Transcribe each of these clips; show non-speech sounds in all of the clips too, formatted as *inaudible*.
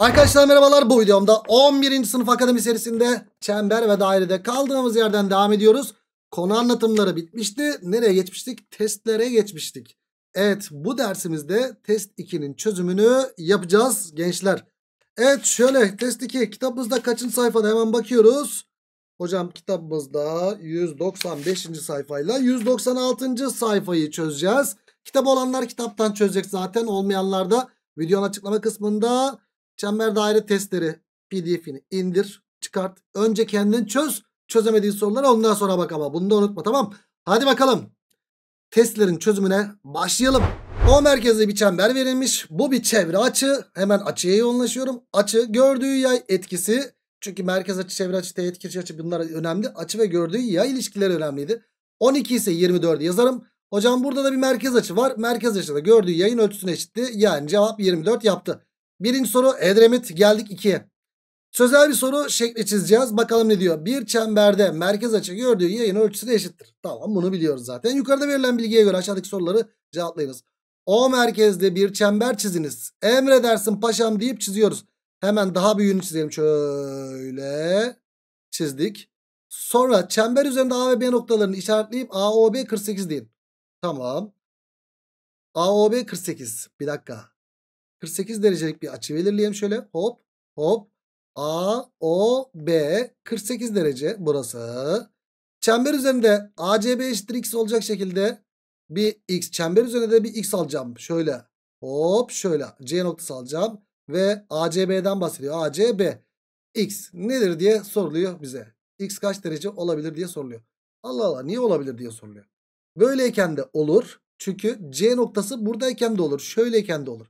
Arkadaşlar merhabalar bu videomda 11. sınıf akademi serisinde çember ve dairede kaldığımız yerden devam ediyoruz. Konu anlatımları bitmişti. Nereye geçmiştik? Testlere geçmiştik. Evet bu dersimizde test 2'nin çözümünü yapacağız gençler. Evet şöyle test 2 kitabımızda kaçın sayfada hemen bakıyoruz. Hocam kitabımızda 195. sayfayla 196. sayfayı çözeceğiz. Kitap olanlar kitaptan çözecek zaten olmayanlar da videonun açıklama kısmında Çember daire testleri pdf'ini indir çıkart. Önce kendin çöz. Çözemediğin sorulara ondan sonra bak ama bunu da unutma tamam. Hadi bakalım. Testlerin çözümüne başlayalım. O merkezde bir çember verilmiş. Bu bir çevre açı. Hemen açıya yoğunlaşıyorum. Açı gördüğü yay etkisi. Çünkü merkez açı, çevre açı, teğet kişi açı bunlar önemli. Açı ve gördüğü yay ilişkileri önemliydi. 12 ise 24 yazarım. Hocam burada da bir merkez açı var. Merkez açı da gördüğü yayın ölçüsüne eşitti. Yani cevap 24 yaptı. Birinci soru Edremit geldik 2'ye. Sözel bir soru şekli çizeceğiz. Bakalım ne diyor. Bir çemberde merkez açı gördüğü yayın ölçüsü de eşittir. Tamam bunu biliyoruz zaten. Yukarıda verilen bilgiye göre aşağıdaki soruları cevaplayınız. O merkezde bir çember çiziniz. Emredersin paşam deyip çiziyoruz. Hemen daha büyüğünü çizelim. Şöyle çizdik. Sonra çember üzerinde A ve B noktalarını işaretleyip AOB 48 deyin. Tamam. AOB 48. Bir dakika. 48 derecelik bir açı belirleyelim şöyle. Hop hop. A, O, B 48 derece burası. Çember üzerinde ACB eşittir X olacak şekilde bir X. Çember üzerinde de bir X alacağım. Şöyle hop şöyle C noktası alacağım. Ve ACB'den bahsediyor. ACB. X nedir diye soruluyor bize. X kaç derece olabilir diye soruluyor. Allah Allah niye olabilir diye soruluyor. Böyleyken de olur. Çünkü C noktası buradayken de olur. Şöyleyken de olur.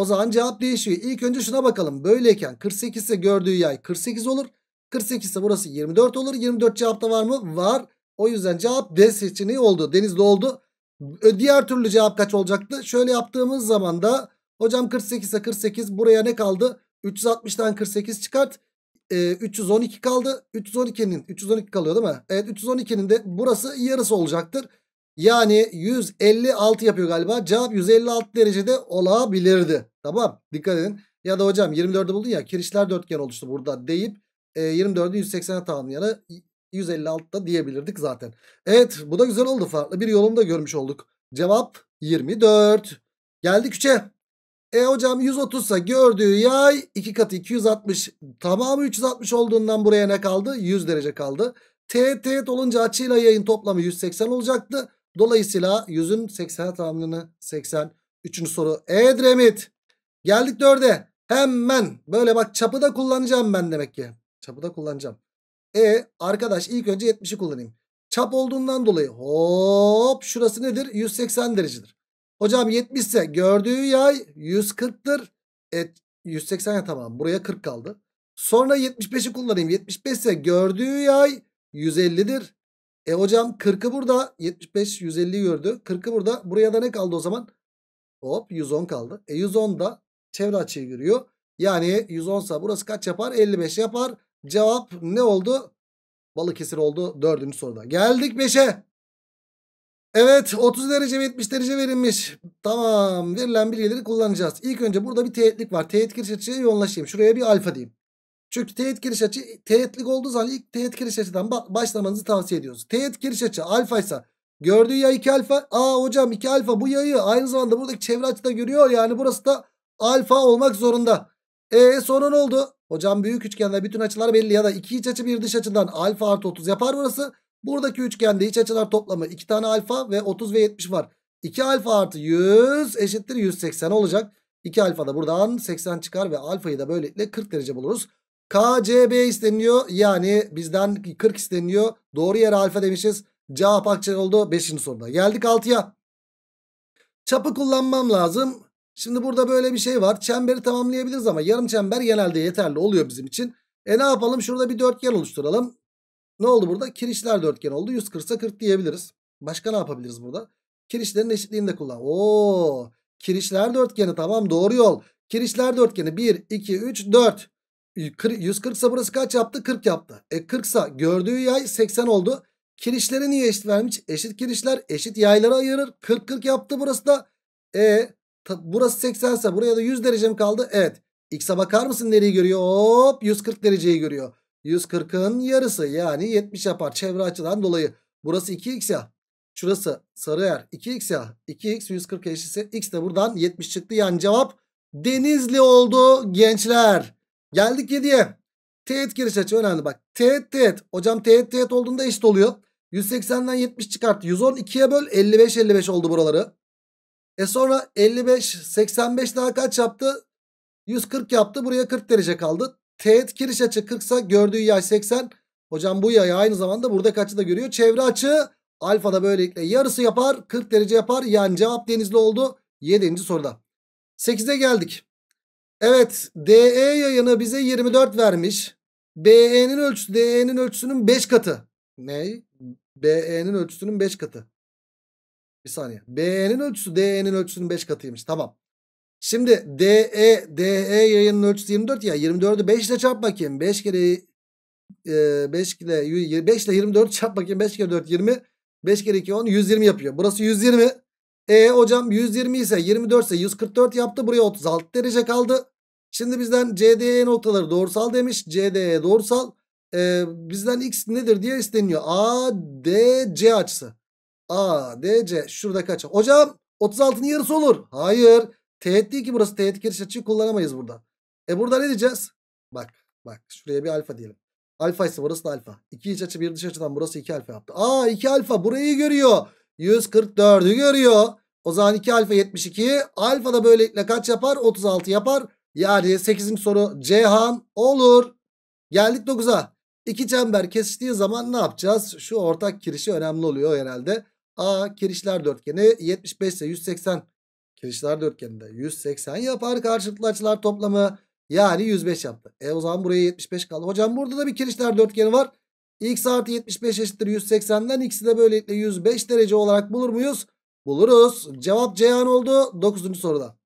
O zaman cevap değişiyor. İlk önce şuna bakalım. Böyleyken 48 ise gördüğü yay 48 olur. 48 ise burası 24 olur. 24 cevapta var mı? Var. O yüzden cevap D seçeneği oldu. Denizli oldu. Diğer türlü cevap kaç olacaktı? Şöyle yaptığımız zaman da hocam 48 ise 48 buraya ne kaldı? 360'dan 48 çıkart. E, ee, 312 kaldı. 312'nin 312 kalıyor değil mi? Evet 312'nin de burası yarısı olacaktır. Yani 156 yapıyor galiba. Cevap 156 derecede olabilirdi. Tamam dikkat edin. Ya da hocam 24'ü buldun ya kirişler dörtgen oluştu burada deyip e, 24'ü 180'e tamamlayanı 156'da diyebilirdik zaten. Evet bu da güzel oldu farklı bir yolunu da görmüş olduk. Cevap 24. Geldik 3'e. E hocam 130 ise gördüğü yay 2 katı 260 tamamı 360 olduğundan buraya ne kaldı? 100 derece kaldı. Teğet teğet olunca açıyla yayın toplamı 180 olacaktı. Dolayısıyla 100'ün 80'e tamamını 80. Üçüncü soru Edremit. Geldik dörde Hemen böyle bak çapı da kullanacağım ben demek ki. Çapı da kullanacağım. E arkadaş ilk önce 70'i kullanayım. Çap olduğundan dolayı hop şurası nedir? 180 derecedir. Hocam 70 ise gördüğü yay 140'tır. E, 180 ya tamam buraya 40 kaldı. Sonra 75'i kullanayım. 75 ise gördüğü yay 150'dir. E hocam 40'ı burada 75 150 gördü. 40'ı burada. Buraya da ne kaldı o zaman? Hop 110 kaldı. E 110 da çevre açıya görüyor, Yani 110 sa burası kaç yapar? 55 yapar. Cevap ne oldu? Balıkesir oldu dördüncü soruda. Geldik 5'e. Evet 30 derece ve 70 derece verilmiş. Tamam verilen bilgileri kullanacağız. İlk önce burada bir teğetlik var. Teğet giriş açıya yoğunlaşayım. Şuraya bir alfa diyeyim. Çünkü teğet giriş açı teğetlik olduğu zaman ilk teğet giriş açıdan başlamanızı tavsiye ediyoruz. Teğet giriş açı alfa ise gördüğü yay 2 alfa. Aa hocam 2 alfa bu yayı aynı zamanda buradaki çevre açıda görüyor. Yani burası da alfa olmak zorunda. E sonra ne oldu? Hocam büyük üçgende bütün açılar belli ya da iki iç açı bir dış açıdan alfa artı 30 yapar burası. Buradaki üçgende iç açılar toplamı 2 tane alfa ve 30 ve 70 var. 2 alfa artı 100 eşittir 180 olacak. 2 alfa da buradan 80 çıkar ve alfayı da böylelikle 40 derece buluruz. KCB isteniyor Yani bizden 40 isteniyor. Doğru yere alfa demişiz. Cevap akçe oldu 5. soruda. Geldik 6'ya. Çapı kullanmam lazım. Şimdi burada böyle bir şey var. Çemberi tamamlayabiliriz ama yarım çember genelde yeterli oluyor bizim için. E ne yapalım? Şurada bir dörtgen oluşturalım. Ne oldu burada? Kirişler dörtgen oldu. 140'a 40 diyebiliriz. Başka ne yapabiliriz burada? Kirişlerin eşitliğini de kullan. Oo, kirişler dörtgeni tamam doğru yol. Kirişler dörtgeni 1, 2, 3, 4. 140 ise burası kaç yaptı? 40 yaptı. E 40 ise gördüğü yay 80 oldu. Kirişleri niye eşit vermiş? Eşit kirişler eşit yayları ayırır. 40-40 yaptı burası da. E burası 80 ise buraya da 100 derece mi kaldı? Evet. X'e bakar mısın nereyi görüyor? Hop 140 dereceyi görüyor. 140'ın yarısı yani 70 yapar çevre açıdan dolayı. Burası 2x ya. Şurası sarı yer 2x ya. 2x 140 eşitse x de buradan 70 çıktı. Yani cevap Denizli oldu gençler. Geldik 7'ye. Teğet giriş açı önemli bak. Teğet teğet. Hocam teğet teğet olduğunda eşit oluyor. 180'den 70 çıkart. 110 böl. 55 55 oldu buraları. E sonra 55, 85 daha kaç yaptı? 140 yaptı. Buraya 40 derece kaldı. Teğet kiriş açı 40 ise gördüğü yay 80. Hocam bu yay aynı zamanda burada açı da görüyor. Çevre açı alfa da böylelikle yarısı yapar. 40 derece yapar. Yani cevap denizli oldu. 7. soruda. 8'e geldik. Evet DE yayını bize 24 vermiş. BE'nin ölçüsü DE'nin ölçüsünün 5 katı. Ne? BE'nin ölçüsünün 5 katı. Bir saniye. BE'nin ölçüsü DE'nin ölçüsünün 5 katıymış. Tamam. Şimdi DE, DE yayının ölçüsü 24 ya. 24'ü 5 ile çarp bakayım. 5 kere e, 5 ile 5 ile 24 çarp bakayım. 5 kere 4 20. 5 kere 2 10 120 yapıyor. Burası 120. E hocam 120 ise 24 ise 144 yaptı. Buraya 36 derece kaldı. Şimdi bizden CDE noktaları doğrusal demiş. CDE doğrusal. E, bizden x nedir diye isteniyor. A, D, C açısı. A, D, C. şurada kaç? Hocam 36'nın yarısı olur. Hayır. Teğet değil ki burası. Teğet giriş açığı kullanamayız burada. E burada ne diyeceğiz? Bak. Bak. Şuraya bir alfa diyelim. Alfa ise burası da alfa. İki iç açı bir dış açıdan burası iki alfa yaptı. Aa iki alfa burayı görüyor. 144'ü görüyor. O zaman iki alfa 72. Alfa da böylelikle kaç yapar? 36 yapar. Yani 8. soru Ceyhan olur. Geldik 9'a. İki çember kesiştiği zaman ne yapacağız? Şu ortak kirişi önemli oluyor herhalde. A kirişler dörtgeni 75 ise 180. Kirişler dörtgeninde 180 yapar karşılıklı açılar toplamı. Yani 105 yaptı. E o zaman buraya 75 kaldı. Hocam burada da bir kirişler dörtgeni var. X artı 75 eşittir 180'den. X'i de böylelikle 105 derece olarak bulur muyuz? Buluruz. Cevap Ceyhan oldu 9. soruda.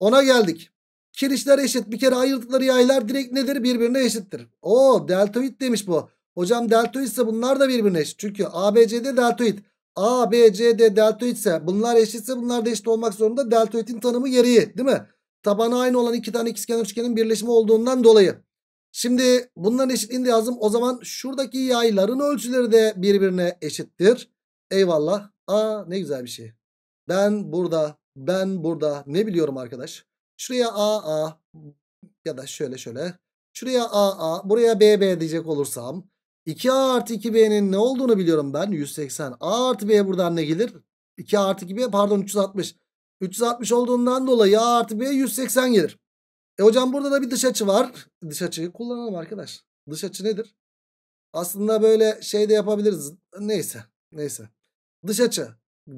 Ona geldik. Kirişler eşit. Bir kere ayırdıkları yaylar direkt nedir? Birbirine eşittir. Oo deltoid demiş bu. Hocam deltoid ise bunlar da birbirine eşit. Çünkü ABC'de deltoid. A, B, C, D deltoidse bunlar eşitse bunlar da eşit olmak zorunda. Deltoidin tanımı gereği değil mi? Tabanı aynı olan iki tane ikizkenar üçgenin birleşimi olduğundan dolayı. Şimdi bunların eşitliğini yazdım. O zaman şuradaki yayların ölçüleri de birbirine eşittir. Eyvallah. Aa ne güzel bir şey. Ben burada, ben burada ne biliyorum arkadaş? Şuraya A A ya da şöyle şöyle. Şuraya A A, buraya B B diyecek olursam 2A artı 2B'nin ne olduğunu biliyorum ben. 180. A artı B buradan ne gelir? 2A artı 2B pardon 360. 360 olduğundan dolayı A artı B 180 gelir. E hocam burada da bir dış açı var. *laughs* Dış açıyı kullanalım arkadaş. Dış açı nedir? Aslında böyle şey de yapabiliriz. Neyse. Neyse. Dış açı.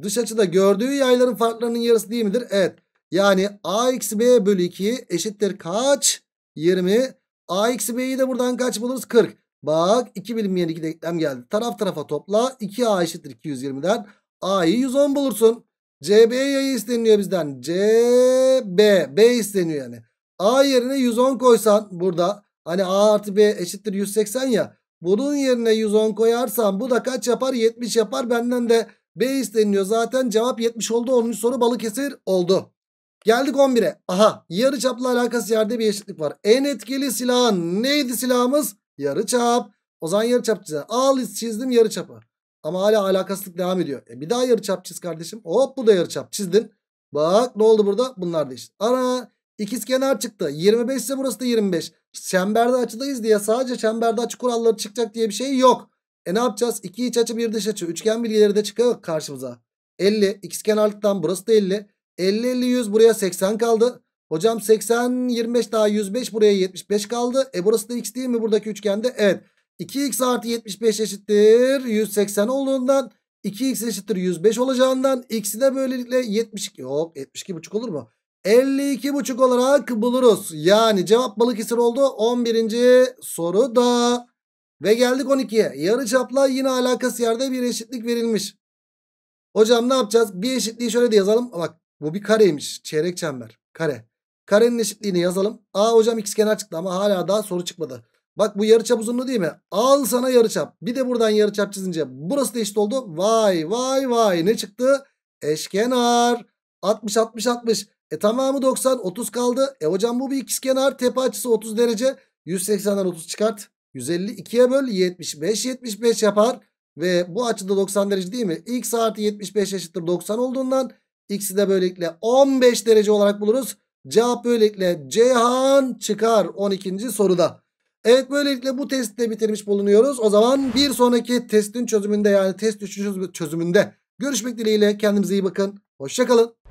Dış açı da gördüğü yayların farklarının yarısı değil midir? Evet. Yani A eksi B bölü 2 eşittir kaç? 20. A eksi B'yi de buradan kaç buluruz? 40. Bak 2 bilim 2 denklem geldi. Taraf tarafa topla. 2A eşittir 220'den. A'yı 110 bulursun. CB yayı isteniyor bizden. CB. B isteniyor yani. A yerine 110 koysan burada. Hani A artı B eşittir 180 ya. Bunun yerine 110 koyarsan bu da kaç yapar? 70 yapar. Benden de B isteniyor. Zaten cevap 70 oldu. 10. soru Balıkesir oldu. Geldik 11'e. Aha yarı çapla alakası yerde bir eşitlik var. En etkili silahın neydi silahımız? Yarı çap, O zaman çap çizelim. Al çizdim yarı çapı. Ama hala alakasızlık devam ediyor. E bir daha yarı çap çiz kardeşim. Hop bu da yarı çap çizdin. Bak ne oldu burada? Bunlar değişti. Ana ikizkenar çıktı. 25 ise burası da 25. Çemberde açıdayız diye sadece çemberde açı kuralları çıkacak diye bir şey yok. E ne yapacağız? İki iç açı bir dış açı. Üçgen bilgileri de çıkıyor karşımıza. 50 ikizkenarlıktan burası da 50. 50 50 100 buraya 80 kaldı. Hocam 80 25 daha 105 buraya 75 kaldı. E burası da x değil mi buradaki üçgende? Evet. 2x artı 75 eşittir 180 olduğundan 2x eşittir 105 olacağından x'i de böylelikle 72 yok 72 buçuk olur mu? 52 buçuk olarak buluruz. Yani cevap Balıkesir oldu 11. Soru da Ve geldik 12'ye. Yarı çapla yine alakası yerde bir eşitlik verilmiş. Hocam ne yapacağız? Bir eşitliği şöyle de yazalım. Bak bu bir kareymiş. Çeyrek çember. Kare. Karenin eşitliğini yazalım. A hocam x kenar çıktı ama hala daha soru çıkmadı. Bak bu yarıçap uzunluğu değil mi? Al sana yarıçap. Bir de buradan yarıçap çizince burası da eşit oldu. Vay vay vay ne çıktı? Eşkenar. 60 60 60. E tamamı 90 30 kaldı. E hocam bu bir ikizkenar tepe açısı 30 derece. 180'den 30 çıkart. 150 2'ye böl 75 75 yapar. Ve bu açıda 90 derece değil mi? X artı 75 eşittir 90 olduğundan x'i de böylelikle 15 derece olarak buluruz. Cevap böylelikle Ceyhan çıkar 12. soruda. Evet böylelikle bu testi de bitirmiş bulunuyoruz. O zaman bir sonraki testin çözümünde yani test 3. çözümünde görüşmek dileğiyle kendinize iyi bakın. Hoşçakalın.